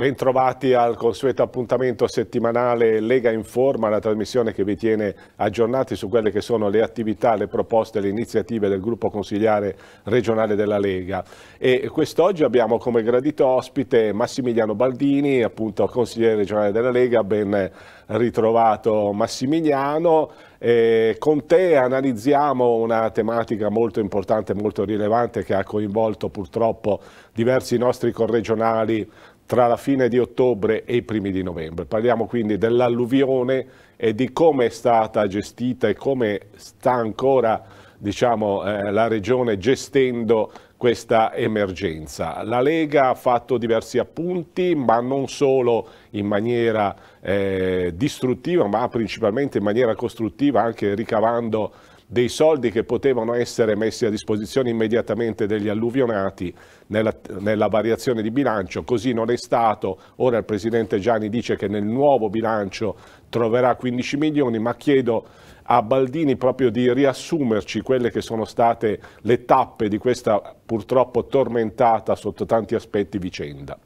Bentrovati al consueto appuntamento settimanale Lega Informa, la trasmissione che vi tiene aggiornati su quelle che sono le attività, le proposte, le iniziative del gruppo consigliare regionale della Lega. E quest'oggi abbiamo come gradito ospite Massimiliano Baldini, appunto consigliere regionale della Lega, ben ritrovato Massimiliano. Eh, con te analizziamo una tematica molto importante, molto rilevante che ha coinvolto purtroppo diversi nostri corregionali tra la fine di ottobre e i primi di novembre. Parliamo quindi dell'alluvione e di come è stata gestita e come sta ancora diciamo, eh, la regione gestendo questa emergenza. La Lega ha fatto diversi appunti, ma non solo in maniera eh, distruttiva, ma principalmente in maniera costruttiva, anche ricavando dei soldi che potevano essere messi a disposizione immediatamente degli alluvionati nella, nella, variazione di bilancio, così non è stato, ora il Presidente Gianni dice che nel nuovo bilancio troverà 15 milioni, ma chiedo a Baldini proprio di riassumerci quelle che sono state le tappe di questa purtroppo tormentata sotto tanti aspetti vicenda.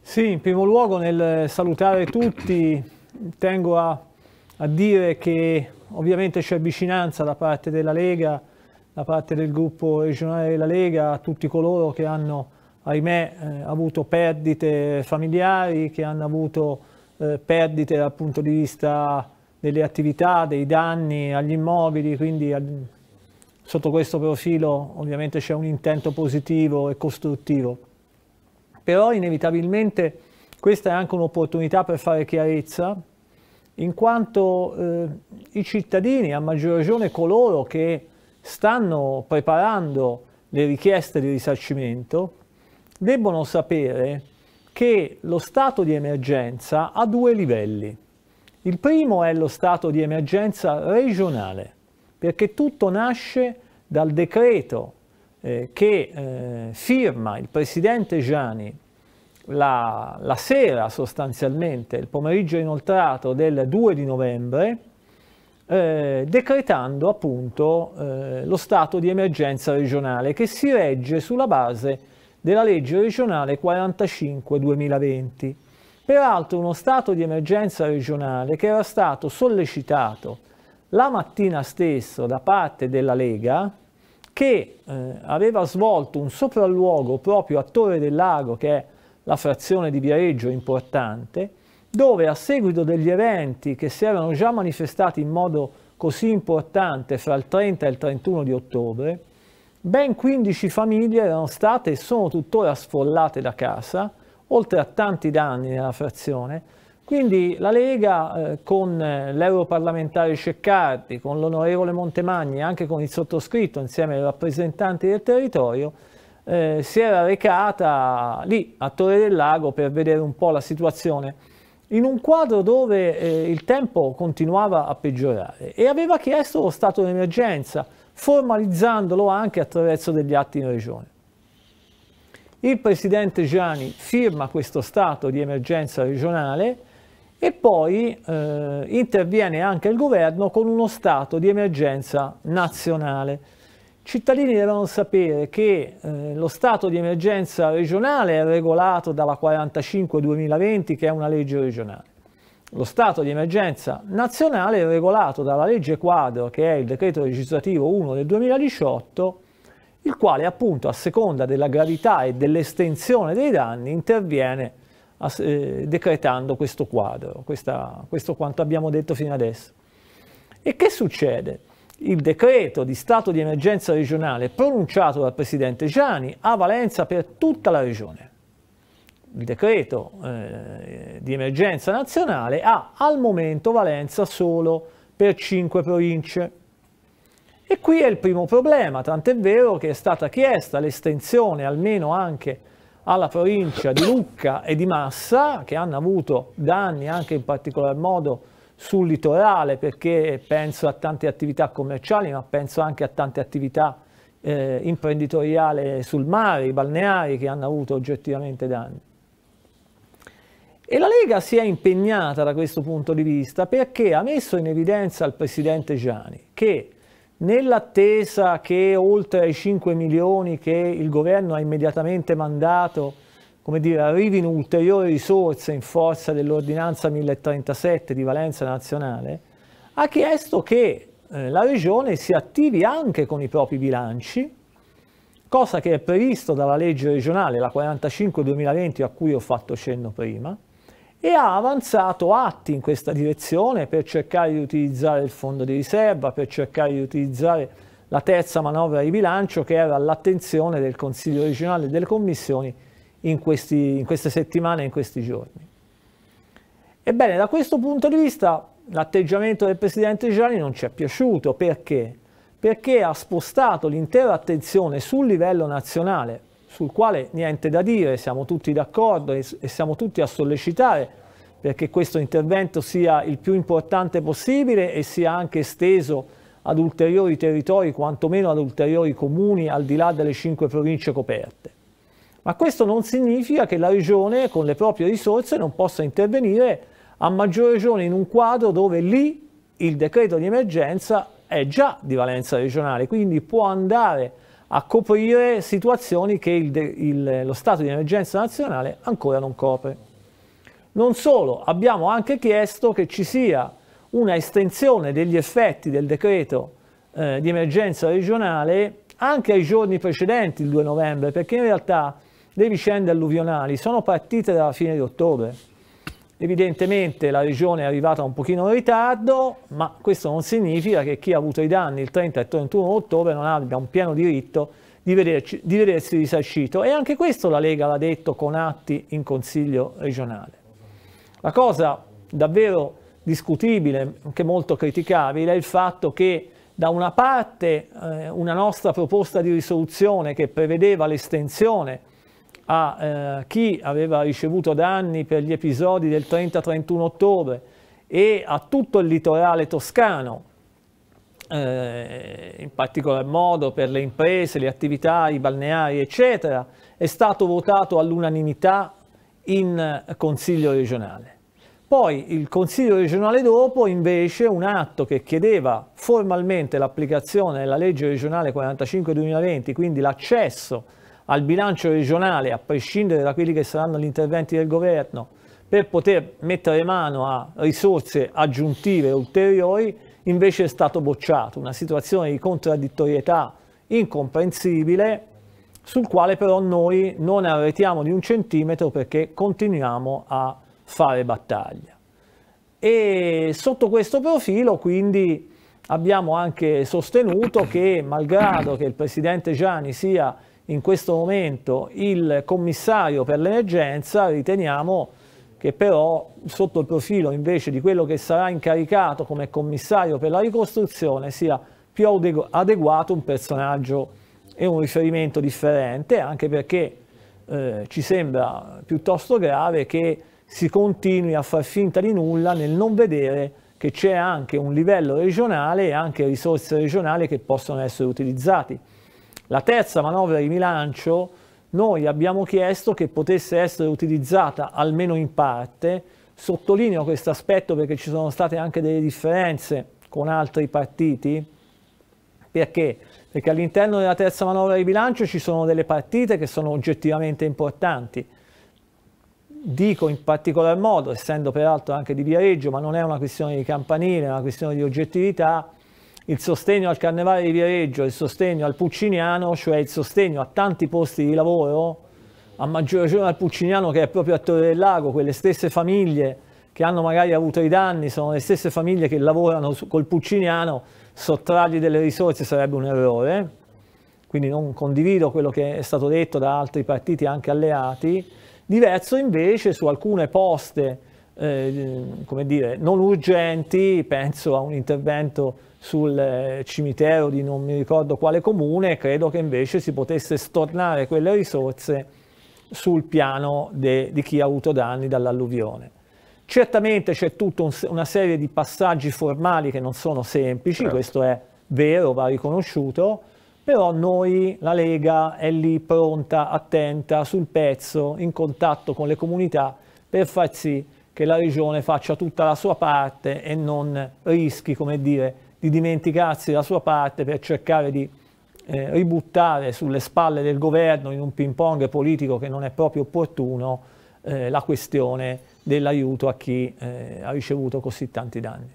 Sì, in primo luogo nel salutare tutti tengo a, a dire che Ovviamente c'è vicinanza da parte della Lega, da parte del gruppo regionale della Lega, a tutti coloro che hanno, ahimè, eh, avuto perdite familiari, che hanno avuto eh, perdite dal punto di vista delle attività, dei danni agli immobili, quindi al, sotto questo profilo ovviamente c'è un intento positivo e costruttivo. Però inevitabilmente questa è anche un'opportunità per fare chiarezza in quanto eh, i cittadini, a maggior ragione coloro che stanno preparando le richieste di risarcimento, debbono sapere che lo stato di emergenza ha due livelli. Il primo è lo stato di emergenza regionale, perché tutto nasce dal decreto eh, che eh, firma il Presidente Gianni la, la sera sostanzialmente, il pomeriggio inoltrato del 2 di novembre, eh, decretando appunto eh, lo stato di emergenza regionale che si regge sulla base della legge regionale 45-2020. Peraltro uno stato di emergenza regionale che era stato sollecitato la mattina stesso da parte della Lega che eh, aveva svolto un sopralluogo proprio a Torre del Lago che è la frazione di Viareggio importante, dove a seguito degli eventi che si erano già manifestati in modo così importante fra il 30 e il 31 di ottobre, ben 15 famiglie erano state e sono tuttora sfollate da casa, oltre a tanti danni nella frazione. Quindi la Lega eh, con eh, l'europarlamentare Ceccardi, con l'onorevole Montemagni e anche con il sottoscritto insieme ai rappresentanti del territorio eh, si era recata lì a Torre del Lago per vedere un po' la situazione in un quadro dove eh, il tempo continuava a peggiorare e aveva chiesto lo stato d'emergenza, formalizzandolo anche attraverso degli atti in regione. Il presidente Gianni firma questo stato di emergenza regionale e poi eh, interviene anche il governo con uno stato di emergenza nazionale cittadini devono sapere che eh, lo stato di emergenza regionale è regolato dalla 45-2020 che è una legge regionale. Lo stato di emergenza nazionale è regolato dalla legge quadro che è il decreto legislativo 1 del 2018 il quale appunto a seconda della gravità e dell'estensione dei danni interviene eh, decretando questo quadro, questa, questo quanto abbiamo detto fino adesso. E che succede? il decreto di stato di emergenza regionale pronunciato dal presidente Gianni ha valenza per tutta la regione. Il decreto eh, di emergenza nazionale ha al momento valenza solo per cinque province. E qui è il primo problema, tant'è vero che è stata chiesta l'estensione almeno anche alla provincia di Lucca e di Massa, che hanno avuto danni anche in particolar modo sul litorale perché penso a tante attività commerciali ma penso anche a tante attività eh, imprenditoriali sul mare, i balneari che hanno avuto oggettivamente danni. E la Lega si è impegnata da questo punto di vista perché ha messo in evidenza al Presidente Gianni che nell'attesa che oltre ai 5 milioni che il governo ha immediatamente mandato come dire, arrivino ulteriori risorse in forza dell'ordinanza 1037 di valenza nazionale, ha chiesto che eh, la Regione si attivi anche con i propri bilanci, cosa che è previsto dalla legge regionale, la 45-2020 a cui ho fatto cenno prima, e ha avanzato atti in questa direzione per cercare di utilizzare il fondo di riserva, per cercare di utilizzare la terza manovra di bilancio che era all'attenzione del Consiglio regionale e delle commissioni in, questi, in queste settimane, in questi giorni. Ebbene, da questo punto di vista l'atteggiamento del presidente Gianni non ci è piaciuto perché? Perché ha spostato l'intera attenzione sul livello nazionale, sul quale niente da dire, siamo tutti d'accordo e, e siamo tutti a sollecitare perché questo intervento sia il più importante possibile e sia anche esteso ad ulteriori territori, quantomeno ad ulteriori comuni, al di là delle cinque province coperte. Ma questo non significa che la regione con le proprie risorse non possa intervenire, a maggior ragione in un quadro dove lì il decreto di emergenza è già di valenza regionale, quindi può andare a coprire situazioni che il, il, lo stato di emergenza nazionale ancora non copre. Non solo, abbiamo anche chiesto che ci sia una estensione degli effetti del decreto eh, di emergenza regionale anche ai giorni precedenti il 2 novembre, perché in realtà le vicende alluvionali sono partite dalla fine di ottobre. Evidentemente la regione è arrivata un pochino in ritardo, ma questo non significa che chi ha avuto i danni il 30 e il 31 ottobre non abbia un pieno diritto di, vederci, di vedersi risarcito. E anche questo la Lega l'ha detto con atti in Consiglio regionale. La cosa davvero discutibile, anche molto criticabile, è il fatto che da una parte eh, una nostra proposta di risoluzione che prevedeva l'estensione a eh, chi aveva ricevuto danni per gli episodi del 30-31 ottobre e a tutto il litorale toscano, eh, in particolar modo per le imprese, le attività, i balneari, eccetera, è stato votato all'unanimità in eh, Consiglio regionale. Poi il Consiglio regionale dopo invece un atto che chiedeva formalmente l'applicazione della legge regionale 45-2020, quindi l'accesso a al bilancio regionale, a prescindere da quelli che saranno gli interventi del governo, per poter mettere mano a risorse aggiuntive ulteriori, invece è stato bocciato. Una situazione di contraddittorietà incomprensibile, sul quale però noi non arretiamo di un centimetro perché continuiamo a fare battaglia. E sotto questo profilo, quindi, abbiamo anche sostenuto che, malgrado che il presidente Gianni sia in questo momento il commissario per l'emergenza, riteniamo che però sotto il profilo invece di quello che sarà incaricato come commissario per la ricostruzione sia più adeguato un personaggio e un riferimento differente, anche perché eh, ci sembra piuttosto grave che si continui a far finta di nulla nel non vedere che c'è anche un livello regionale e anche risorse regionali che possono essere utilizzati. La terza manovra di bilancio noi abbiamo chiesto che potesse essere utilizzata almeno in parte, sottolineo questo aspetto perché ci sono state anche delle differenze con altri partiti, perché? Perché all'interno della terza manovra di bilancio ci sono delle partite che sono oggettivamente importanti. Dico in particolar modo, essendo peraltro anche di Viareggio, ma non è una questione di campanile, è una questione di oggettività, il sostegno al Carnevale di Viareggio, il sostegno al Pucciniano, cioè il sostegno a tanti posti di lavoro, a maggior ragione al Pucciniano che è proprio a Torre del Lago, quelle stesse famiglie che hanno magari avuto i danni, sono le stesse famiglie che lavorano su, col Pucciniano, sottrargli delle risorse sarebbe un errore, quindi non condivido quello che è stato detto da altri partiti anche alleati, diverso invece su alcune poste eh, come dire, non urgenti, penso a un intervento sul eh, cimitero di non mi ricordo quale comune, credo che invece si potesse stornare quelle risorse sul piano de, di chi ha avuto danni dall'alluvione. Certamente c'è tutta un, una serie di passaggi formali che non sono semplici, certo. questo è vero, va riconosciuto, però noi, la Lega, è lì pronta, attenta, sul pezzo, in contatto con le comunità per far sì che la regione faccia tutta la sua parte e non rischi, come dire, di dimenticarsi la sua parte per cercare di eh, ributtare sulle spalle del governo in un ping pong politico che non è proprio opportuno eh, la questione dell'aiuto a chi eh, ha ricevuto così tanti danni.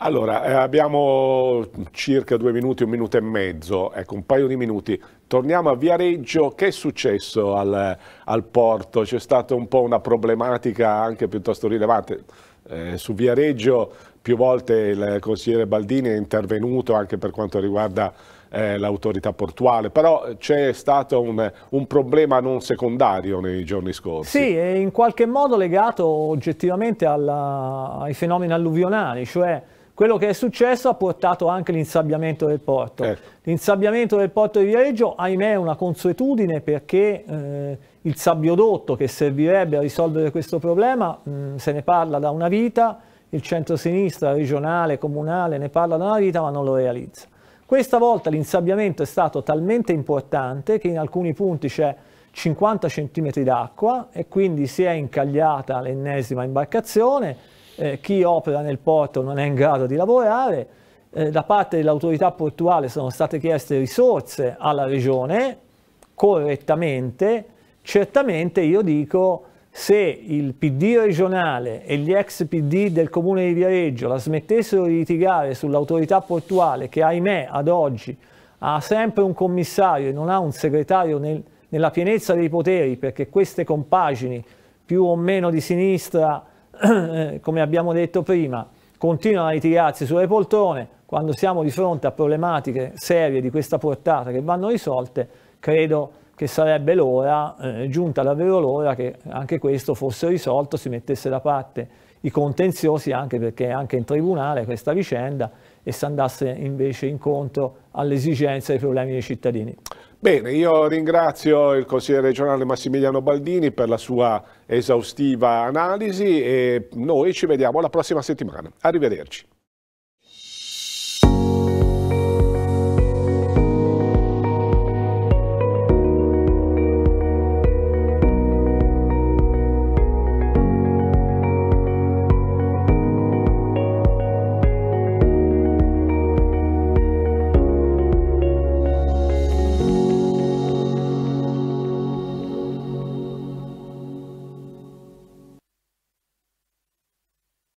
Allora, eh, abbiamo circa due minuti, un minuto e mezzo, ecco un paio di minuti. Torniamo a Viareggio, che è successo al, al porto? C'è stata un po' una problematica anche piuttosto rilevante. Eh, su Viareggio più volte il consigliere Baldini è intervenuto anche per quanto riguarda eh, l'autorità portuale, però c'è stato un, un, problema non secondario nei giorni scorsi. Sì, è in qualche modo legato oggettivamente alla, ai fenomeni alluvionali, cioè quello che è successo ha portato anche l'insabbiamento del porto. Ecco. L'insabbiamento del porto di Viareggio, ahimè, è una consuetudine perché eh, il sabbiodotto che servirebbe a risolvere questo problema mh, mm, se ne parla da una vita, il centro-sinistra regionale, comunale ne parla da una vita ma non lo realizza. Questa volta l'insabbiamento è stato talmente importante che in alcuni punti c'è 50 cm d'acqua e quindi si è incagliata l'ennesima imbarcazione eh, chi opera nel porto non è in grado di lavorare, eh, da parte dell'autorità portuale sono state chieste risorse alla regione, correttamente, certamente io dico se il PD regionale e gli ex PD del comune di Viareggio la smettessero di litigare sull'autorità portuale che ahimè ad oggi ha sempre un commissario e non ha un segretario nel, nella pienezza dei poteri perché queste compagini più o meno di sinistra eh, come abbiamo detto prima, continuano a litigarsi sulle poltrone, quando siamo di fronte a problematiche serie di questa portata che vanno risolte, credo che sarebbe l'ora, eh, giunta davvero l'ora, che anche questo fosse risolto, si mettesse da parte i contenziosi, anche perché anche in tribunale questa vicenda, e si andasse invece incontro alle esigenze e ai problemi dei cittadini. Bene, io ringrazio il consigliere regionale Massimiliano Baldini per la sua esaustiva analisi e noi ci vediamo la prossima settimana. Arrivederci.